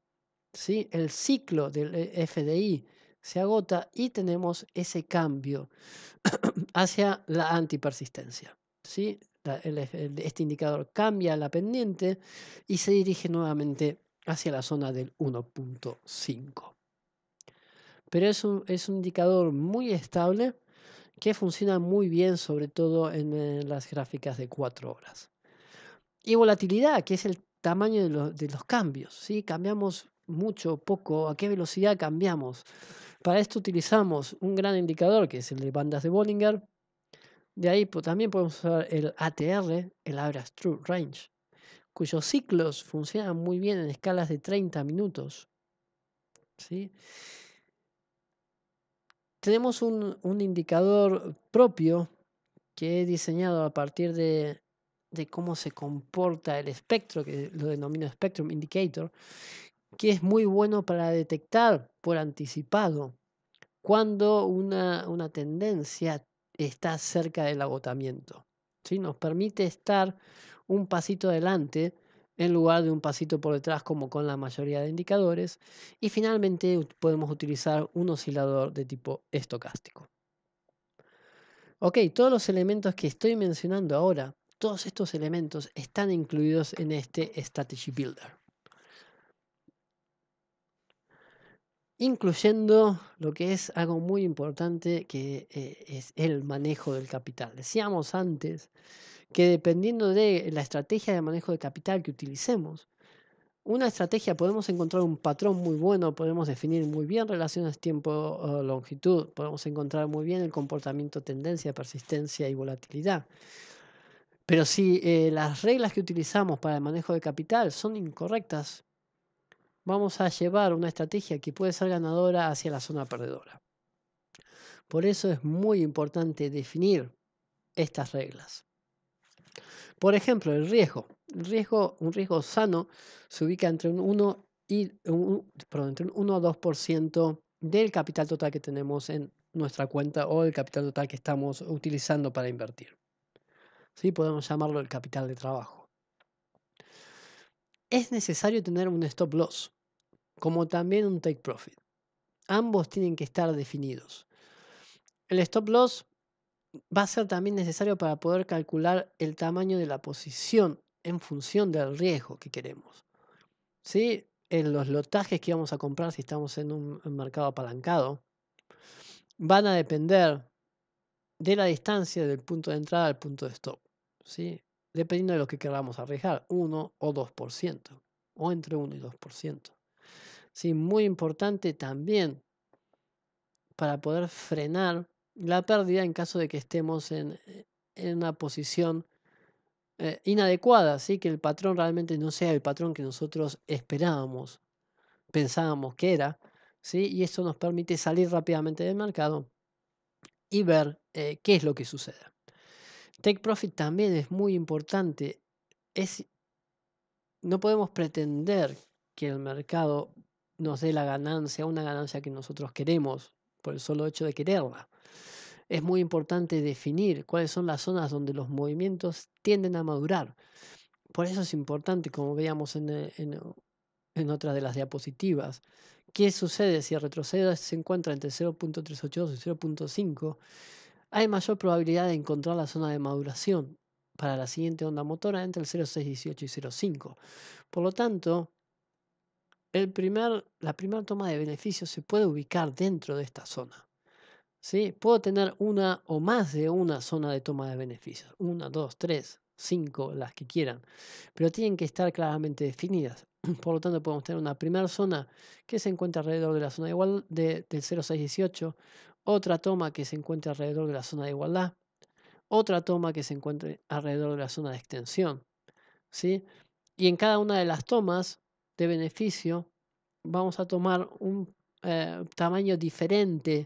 ¿sí? el ciclo del eh, FDI se agota y tenemos ese cambio hacia la antipersistencia. ¿sí? este indicador cambia la pendiente y se dirige nuevamente hacia la zona del 1.5. Pero es un, es un indicador muy estable que funciona muy bien, sobre todo en, las gráficas de 4 horas. Y volatilidad, que es el tamaño de, los cambios. si Cambiamos mucho, poco, a qué velocidad cambiamos. Para esto utilizamos un gran indicador, que es el de bandas de Bollinger. De ahí también podemos usar el ATR, el Average True Range cuyos ciclos funcionan muy bien en escalas de 30 minutos. ¿sí? Tenemos un, indicador propio que he diseñado a partir de, cómo se comporta el espectro, que lo denomino Spectrum Indicator, que es muy bueno para detectar por anticipado cuando una, una tendencia está cerca del agotamiento. ¿sí? Nos permite estar un pasito adelante en lugar de un pasito por detrás como con la mayoría de indicadores. Y finalmente podemos utilizar un oscilador de tipo estocástico. Ok, todos los elementos que estoy mencionando ahora, todos estos elementos están incluidos en este Strategy Builder. incluyendo lo que es algo muy importante que eh, es el manejo del capital. Decíamos antes que dependiendo de la estrategia de manejo de capital que utilicemos, una estrategia podemos encontrar un patrón muy bueno, podemos definir muy bien relaciones tiempo-longitud, podemos encontrar muy bien el comportamiento, tendencia, persistencia y volatilidad. Pero si eh, las reglas que utilizamos para el manejo de capital son incorrectas, vamos a llevar una estrategia que puede ser ganadora hacia la zona perdedora. Por eso es muy importante definir estas reglas. Por ejemplo, el riesgo. un riesgo sano se ubica entre un 1 y un, un a 2% del capital total que tenemos en nuestra cuenta o el capital total que estamos utilizando para invertir. ¿Sí? Podemos llamarlo el capital de trabajo. Es necesario tener un stop loss, como también un take profit. Ambos tienen que estar definidos. El stop loss va a ser también necesario para poder calcular el tamaño de la posición en función del riesgo que queremos. ¿Sí? En los lotajes que vamos a comprar si estamos en un mercado apalancado, van a depender de la distancia del punto de entrada al punto de stop. ¿Sí? Dependiendo de lo que queramos arriesgar, 1 o 2%, o entre 1 y 2%. ¿Sí? Muy importante también para poder frenar la pérdida en caso de que estemos en, eh, una posición eh, inadecuada, ¿sí? que el patrón realmente no sea el patrón que nosotros esperábamos, pensábamos que era, ¿sí? y eso nos permite salir rápidamente del mercado y ver eh, qué es lo que sucede. Take profit también es muy importante. Es, no podemos pretender que el mercado nos dé la ganancia, una ganancia que nosotros queremos, por el solo hecho de quererla. Es muy importante definir cuáles son las zonas donde los movimientos tienden a madurar. Por eso es importante, como veíamos en, eh, en, de las diapositivas, qué sucede si el retroceso se encuentra entre 0.382 y 0.5, hay mayor probabilidad de encontrar la zona de maduración para la siguiente onda motora entre el 0.618 y 0.5. Por lo tanto, el primer, la primera toma de beneficios se puede ubicar dentro de esta zona. ¿sí? Puedo tener una o más de una zona de toma de beneficios. Una, dos, tres, cinco, las que quieran. Pero tienen que estar claramente definidas. Por lo tanto, podemos tener una primera zona que se encuentra alrededor de la zona de igualdad de, del 0618, otra toma que se encuentra alrededor de la zona de igualdad, otra toma que se encuentre alrededor de la zona de extensión. ¿sí? Y en cada una de las tomas de beneficio, vamos a tomar un eh, tamaño diferente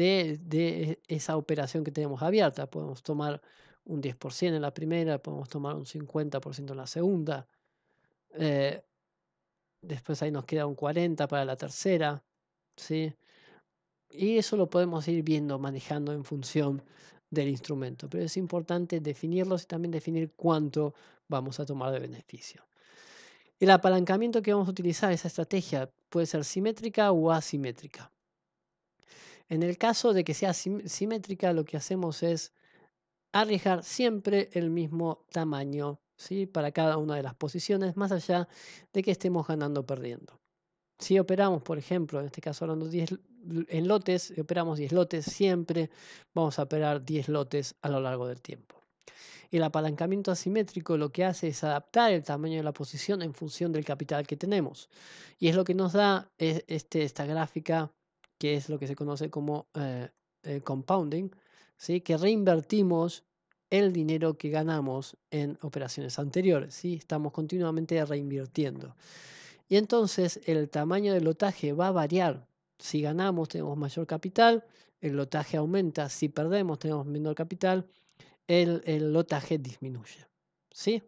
de, e, esa operación que tenemos abierta. Podemos tomar un 10% en la primera, podemos tomar un 50% en la segunda. Eh, después ahí nos queda un 40% para la tercera. ¿sí? Y eso lo podemos ir viendo, manejando en función del instrumento. Pero es importante definirlos y también definir cuánto vamos a tomar de beneficio. El apalancamiento que vamos a utilizar, esa estrategia, puede ser simétrica o asimétrica. En el caso de que sea simétrica, lo que hacemos es arriesgar siempre el mismo tamaño ¿sí? para cada una de las posiciones, más allá de que estemos ganando o perdiendo. Si operamos, por ejemplo, en este caso hablando 10 en lotes, operamos 10 lotes, siempre vamos a operar 10 lotes a lo largo del tiempo. El apalancamiento asimétrico lo que hace es adaptar el tamaño de la posición en función del capital que tenemos. Y es lo que nos da e, este, esta gráfica que es lo que se conoce como eh, eh, compounding, ¿sí? que reinvertimos el dinero que ganamos en operaciones anteriores. ¿sí? Estamos continuamente reinvirtiendo. Y entonces el tamaño del lotaje va a variar. Si ganamos tenemos mayor capital, el lotaje aumenta, si perdemos tenemos menor capital el, lotaje disminuye. ¿Sí?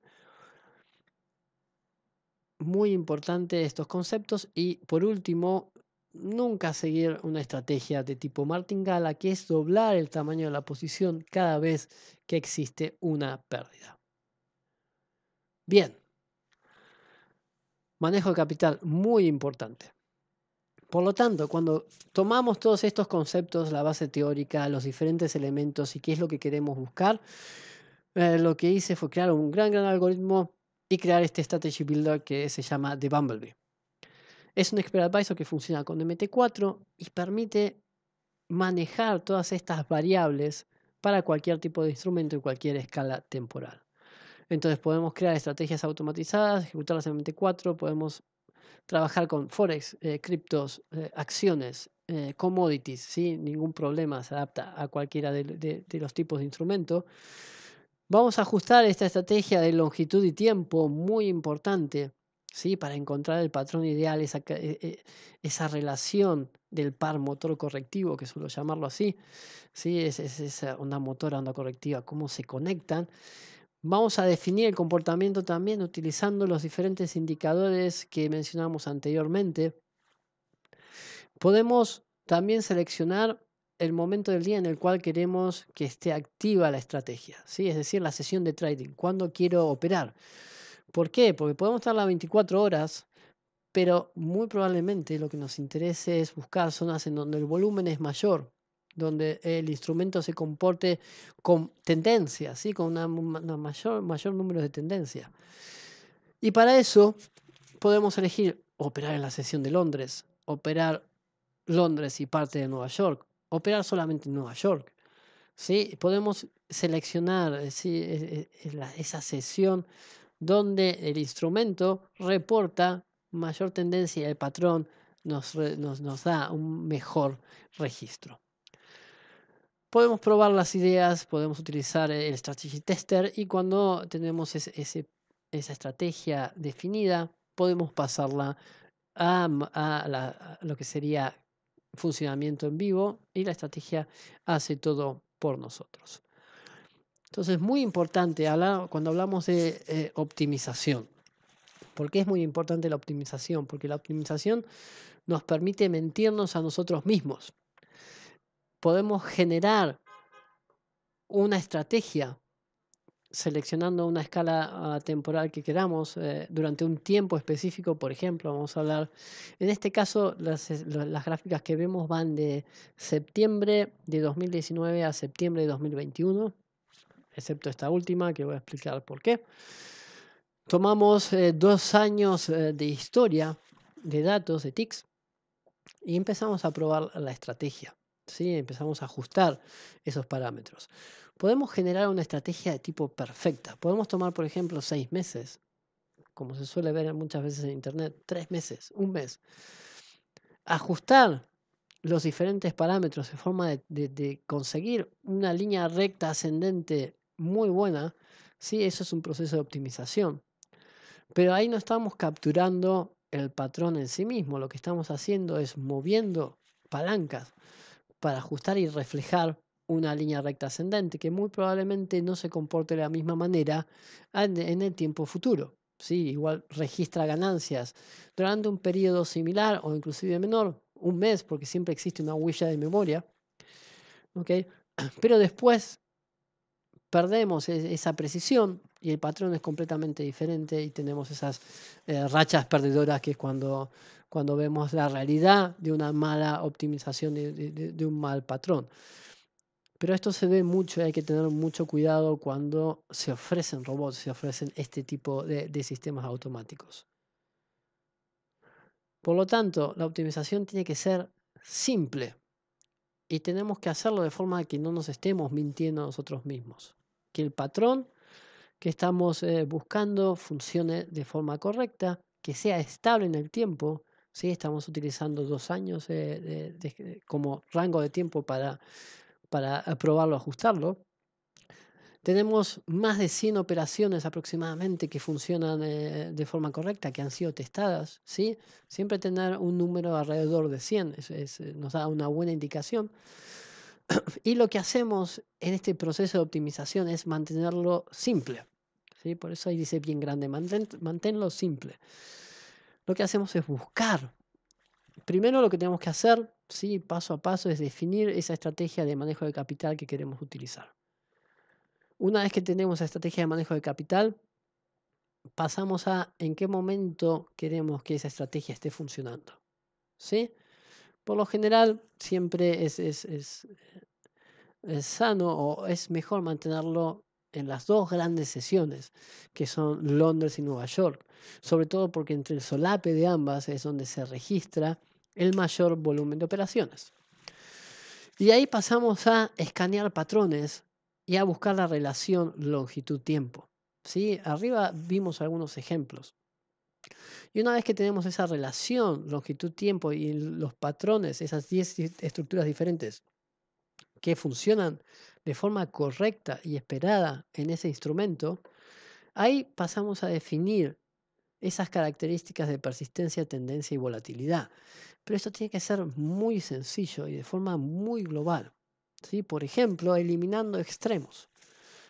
Muy importante estos conceptos. Y por último, nunca seguir una estrategia de tipo martingala, que es doblar el tamaño de la posición cada vez que existe una pérdida. Bien. Manejo de capital, muy importante. Por lo tanto, cuando tomamos todos estos conceptos, la base teórica, los diferentes elementos y qué es lo que queremos buscar, eh, lo que hice fue crear un gran, gran algoritmo y crear este Strategy Builder que se llama The Bumblebee. Es un Expert Advisor que funciona con MT4 y permite manejar todas estas variables para cualquier tipo de instrumento y cualquier escala temporal. Entonces podemos crear estrategias automatizadas, ejecutarlas en MT4, podemos trabajar con forex, eh, criptos, eh, acciones, eh, commodities, ¿sí? ningún problema, se adapta a cualquiera de, los tipos de instrumento. Vamos a ajustar esta estrategia de longitud y tiempo, muy importante, ¿sí? para encontrar el patrón ideal, esa, e, e, esa relación del par motor correctivo, que suelo llamarlo así, ¿sí? es, una esa onda motora, onda correctiva, cómo se conectan Vamos a definir el comportamiento también utilizando los diferentes indicadores que mencionamos anteriormente. Podemos también seleccionar el momento del día en el cual queremos que esté activa la estrategia, ¿sí? es decir, la sesión de trading, cuándo quiero operar. ¿Por qué? Porque podemos estar las 24 horas, pero muy probablemente lo que nos interese es buscar zonas en donde el volumen es mayor donde el instrumento se comporte con tendencia, ¿sí? con un mayor, número de tendencia. Y para eso podemos elegir operar en la sesión de Londres, operar Londres y parte de Nueva York, operar solamente en Nueva York. ¿sí? Podemos seleccionar eh, esa sesión donde el instrumento reporta mayor tendencia y el patrón nos da un mejor registro podemos probar las ideas, podemos utilizar el Strategy Tester y cuando tenemos esa estrategia definida, podemos pasarla a, lo que sería funcionamiento en vivo y la estrategia hace todo por nosotros. Entonces, es muy importante cuando hablamos de eh, optimización. ¿Por qué es muy importante la optimización? Porque la optimización nos permite mentirnos a nosotros mismos podemos generar una estrategia seleccionando una escala temporal que queramos eh, durante un tiempo específico, por ejemplo, vamos a hablar, en este caso las, gráficas que vemos van de septiembre de 2019 a septiembre de 2021, excepto esta última que voy a explicar por qué. Tomamos eh, dos años eh, de historia de datos de TICS y empezamos a probar la estrategia. Empezamos a ajustar esos parámetros. Podemos generar una estrategia de tipo perfecta. Podemos tomar, por ejemplo, seis meses, como se suele ver muchas veces en Internet, tres meses, un mes. Ajustar los diferentes parámetros de forma de, de conseguir una línea recta ascendente muy buena, ¿sí? eso es un proceso de optimización. Pero ahí no estamos capturando el patrón en sí mismo, lo que estamos haciendo es moviendo palancas para ajustar y reflejar una línea recta ascendente que muy probablemente no se comporte de la misma manera en el tiempo futuro. ¿sí? Igual registra ganancias durante un periodo similar o inclusive menor, un mes, porque siempre existe una huella de memoria. Pero después perdemos e, esa precisión y el patrón es completamente diferente y tenemos esas eh, rachas perdedoras que es cuando, cuando vemos la realidad de una mala optimización, de, un mal patrón. Pero esto se ve mucho y hay que tener mucho cuidado cuando se ofrecen robots, se ofrecen este tipo de, de, sistemas automáticos. Por lo tanto, la optimización tiene que ser simple y tenemos que hacerlo de forma que no nos estemos mintiendo a nosotros mismos. Que el patrón que estamos eh, buscando funcione de forma correcta, que sea estable en el tiempo. Estamos utilizando dos años eh, eh, como rango de tiempo para, para ajustarlo. Tenemos más de 100 operaciones aproximadamente que funcionan de forma correcta, que han sido testadas. Siempre tener un número alrededor de 100 nos da una buena indicación. Y lo que hacemos en este proceso de optimización es mantenerlo simple. Por eso ahí dice bien grande, manténlo simple. Lo que hacemos es buscar. Primero lo que tenemos que hacer, ¿sí? paso a paso, es definir esa estrategia de manejo de capital que queremos utilizar. Una vez que tenemos la estrategia de manejo de capital, pasamos a en qué momento queremos que esa estrategia esté funcionando. ¿Sí? Por lo general, siempre es, es sano o es mejor mantenerlo en las dos grandes sesiones, que son Londres y Nueva York, sobre todo porque entre el solape de ambas es donde se registra el mayor volumen de operaciones. Y ahí pasamos a escanear patrones y a buscar la relación longitud-tiempo. ¿sí? Arriba vimos algunos ejemplos. Y una vez que tenemos esa relación longitud-tiempo y los patrones, esas 10 estructuras diferentes, que funcionan de forma correcta y esperada en ese instrumento, ahí pasamos a definir esas características de persistencia, tendencia y volatilidad. Pero esto tiene que ser muy sencillo y de forma muy global. ¿sí? Por ejemplo, eliminando extremos.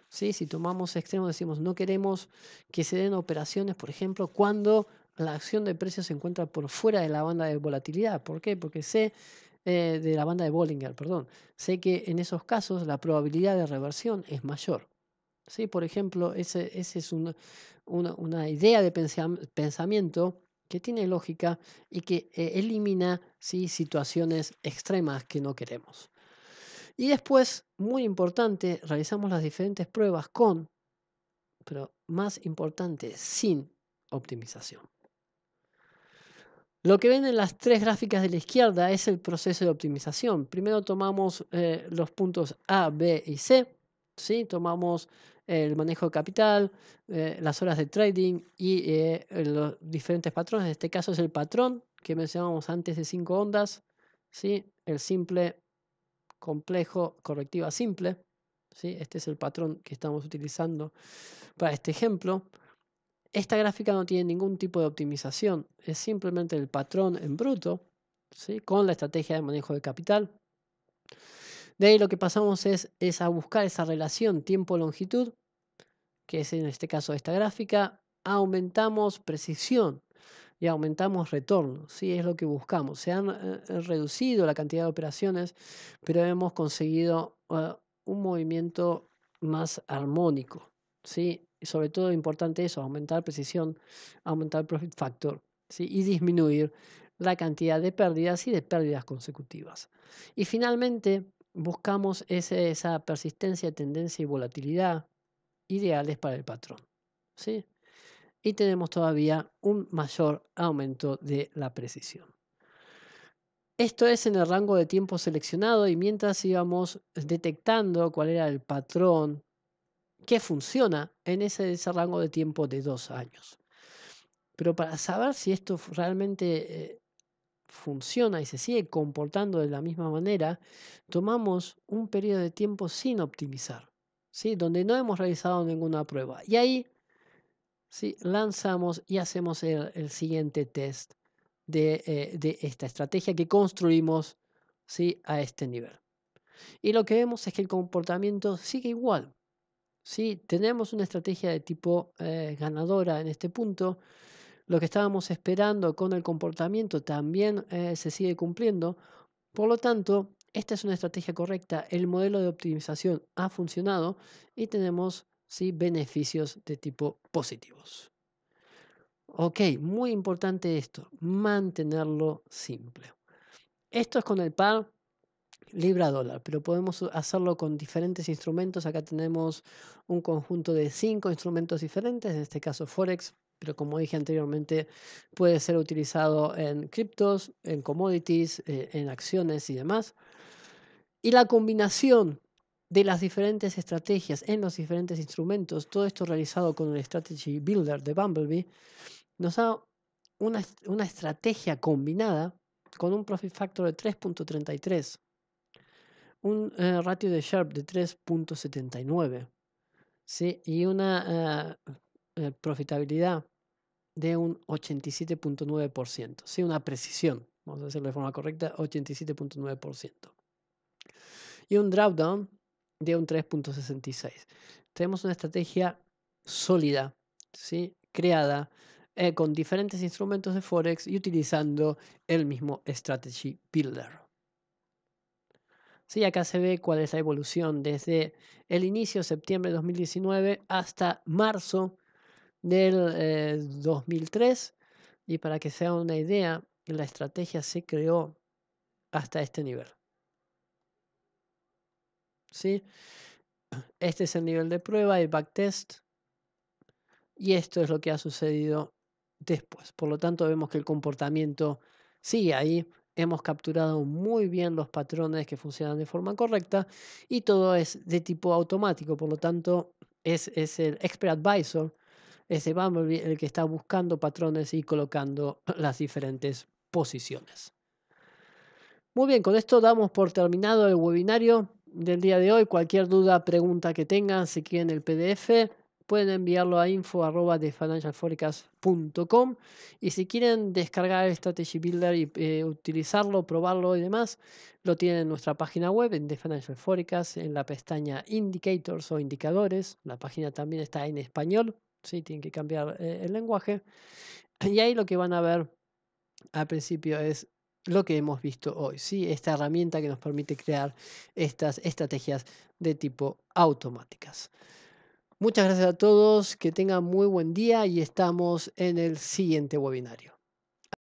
¿sí? Si tomamos extremos, decimos no queremos que se den operaciones, por ejemplo, cuando la acción de precios se encuentra por fuera de la banda de volatilidad. ¿Por qué? Porque se eh, de la banda de Bollinger, perdón, sé que en esos casos la probabilidad de reversión es mayor. ¿sí? Por ejemplo, esa ese es una, idea de pensamiento que tiene lógica y que eh, elimina ¿sí? situaciones extremas que no queremos. Y después, muy importante, realizamos las diferentes pruebas con, pero más importante, sin optimización. Lo que ven en las tres gráficas de la izquierda es el proceso de optimización. Primero tomamos eh, los puntos A, B y C. ¿sí? Tomamos eh, el manejo de capital, eh, las horas de trading y los diferentes patrones. En este caso es el patrón que mencionábamos antes de cinco ondas. ¿sí? El simple, complejo, correctiva simple. ¿sí? Este es el patrón que estamos utilizando para este ejemplo. Esta gráfica no tiene ningún tipo de optimización, es simplemente el patrón en bruto ¿sí? con la estrategia de manejo de capital. De ahí lo que pasamos es, a buscar esa relación tiempo-longitud, que es en este caso esta gráfica, aumentamos precisión y aumentamos retorno, ¿sí? es lo que buscamos. Se han eh, reducido la cantidad de operaciones, pero hemos conseguido eh, un movimiento más armónico. ¿sí? sobre todo importante eso, aumentar precisión, aumentar profit factor ¿sí? y disminuir la cantidad de pérdidas y de pérdidas consecutivas. Y finalmente, buscamos esa persistencia, tendencia y volatilidad ideales para el patrón. ¿sí? Y tenemos todavía un mayor aumento de la precisión. Esto es en el rango de tiempo seleccionado y mientras íbamos detectando cuál era el patrón que funciona en ese, rango de tiempo de dos años. Pero para saber si esto realmente eh, funciona y se sigue comportando de la misma manera, tomamos un periodo de tiempo sin optimizar, ¿sí? donde no hemos realizado ninguna prueba. Y ahí ¿sí? lanzamos y hacemos el, siguiente test eh, de, esta estrategia que construimos ¿sí? a este nivel. Y lo que vemos es que el comportamiento sigue igual. ¿sí? Tenemos una estrategia de tipo eh, ganadora en este punto. Lo que estábamos esperando con el comportamiento también eh, se sigue cumpliendo. Por lo tanto, esta es una estrategia correcta. El modelo de optimización ha funcionado y tenemos ¿sí? beneficios de tipo positivos. Ok, muy importante esto, mantenerlo simple. Esto es con el par libra dólar, pero podemos hacerlo con diferentes instrumentos. Acá tenemos un conjunto de cinco instrumentos diferentes, en este caso Forex, pero como dije anteriormente, puede ser utilizado en criptos, en commodities, eh, en acciones y demás. Y la combinación de las diferentes estrategias en los diferentes instrumentos, todo esto realizado con el Strategy Builder de Bumblebee, nos da una, una estrategia combinada con un profit factor de 3.33 un eh, ratio de Sharp de 3.79 ¿sí? y una eh, eh, profitabilidad de un 87.9%, ¿sí? una precisión, vamos a decirlo de forma correcta, 87.9%. Y un drawdown de un 3.66. Tenemos una estrategia sólida, ¿sí? creada con diferentes instrumentos de Forex y utilizando el mismo Strategy Builder. Sí, acá se ve cuál es la evolución desde el inicio, de septiembre de 2019, hasta marzo del 2003. Eh, y para que sea una idea, la estrategia se creó hasta este nivel. Este es el nivel de prueba, el backtest. Y esto es lo que ha sucedido después. Por lo tanto, vemos que el comportamiento sigue ahí hemos capturado muy bien los patrones que funcionan de forma correcta y todo es de tipo automático, por lo tanto es, el expert advisor, ese Bumblebee el que está buscando patrones y colocando las diferentes posiciones. Muy bien, con esto damos por terminado el webinario del día de hoy. Cualquier duda, pregunta que tengan, si quieren el PDF, pueden enviarlo a info y si quieren descargar el Strategy Builder y eh, utilizarlo, probarlo y demás, lo tienen en nuestra página web en The Financial Forecast en la pestaña Indicators o Indicadores. La página también está en español, ¿sí? tienen que cambiar eh, el lenguaje. Y ahí lo que van a ver al principio es lo que hemos visto hoy, ¿sí? esta herramienta que nos permite crear estas estrategias de tipo automáticas. Muchas gracias a todos, que tengan muy buen día y estamos en el siguiente webinario.